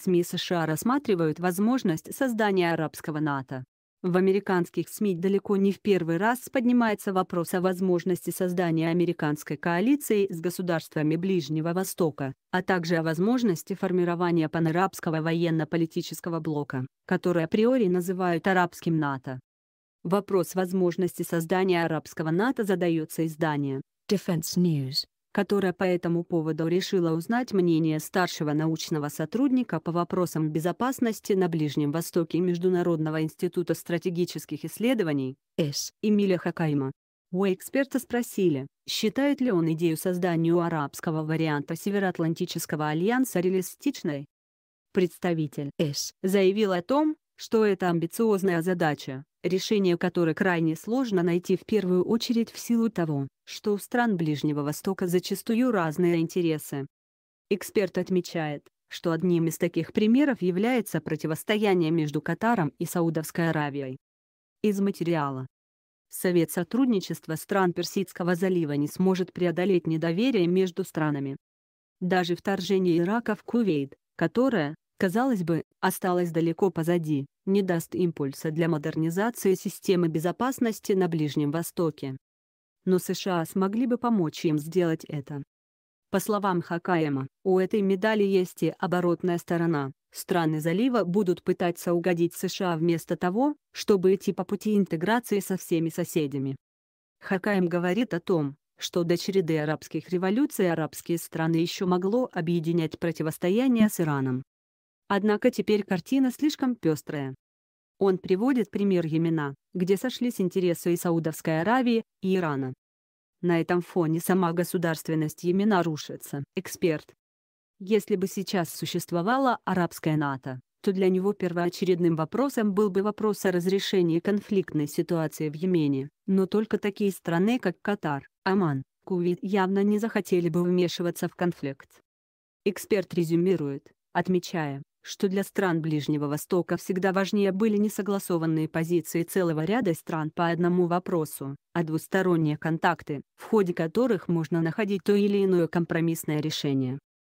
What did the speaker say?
СМИ США рассматривают возможность создания арабского НАТО. В американских СМИ далеко не в первый раз поднимается вопрос о возможности создания американской коалиции с государствами Ближнего Востока, а также о возможности формирования панарабского военно-политического блока, который априори называют арабским НАТО. Вопрос возможности создания арабского НАТО задается издание Defense News которая по этому поводу решила узнать мнение старшего научного сотрудника по вопросам безопасности на Ближнем Востоке Международного института стратегических исследований ЭС Эмиля Хакайма. У эксперта спросили, считает ли он идею создания арабского варианта Североатлантического альянса реалистичной. Представитель ЭС заявил о том, что это амбициозная задача, решение которой крайне сложно найти в первую очередь в силу того, что у стран Ближнего Востока зачастую разные интересы. Эксперт отмечает, что одним из таких примеров является противостояние между Катаром и Саудовской Аравией. Из материала. Совет сотрудничества стран Персидского залива не сможет преодолеть недоверие между странами. Даже вторжение Ирака в Кувейт, которое, казалось бы, осталось далеко позади, не даст импульса для модернизации системы безопасности на Ближнем Востоке. Но США смогли бы помочь им сделать это. По словам Хакаема, у этой медали есть и оборотная сторона. Страны залива будут пытаться угодить США вместо того, чтобы идти по пути интеграции со всеми соседями. Хакаем говорит о том, что до череды арабских революций арабские страны еще могло объединять противостояние с Ираном. Однако теперь картина слишком пестрая. Он приводит пример Йемена, где сошлись интересы и Саудовской Аравии, и Ирана. На этом фоне сама государственность Йемена рушится. Эксперт. Если бы сейчас существовала арабская НАТО, то для него первоочередным вопросом был бы вопрос о разрешении конфликтной ситуации в Йемене, но только такие страны, как Катар, Оман, Кувейт явно не захотели бы вмешиваться в конфликт. Эксперт резюмирует, отмечая, что для стран Ближнего Востока всегда важнее были несогласованные позиции целого ряда стран по одному вопросу, а двусторонние контакты, в ходе которых можно находить то или иное компромиссное решение.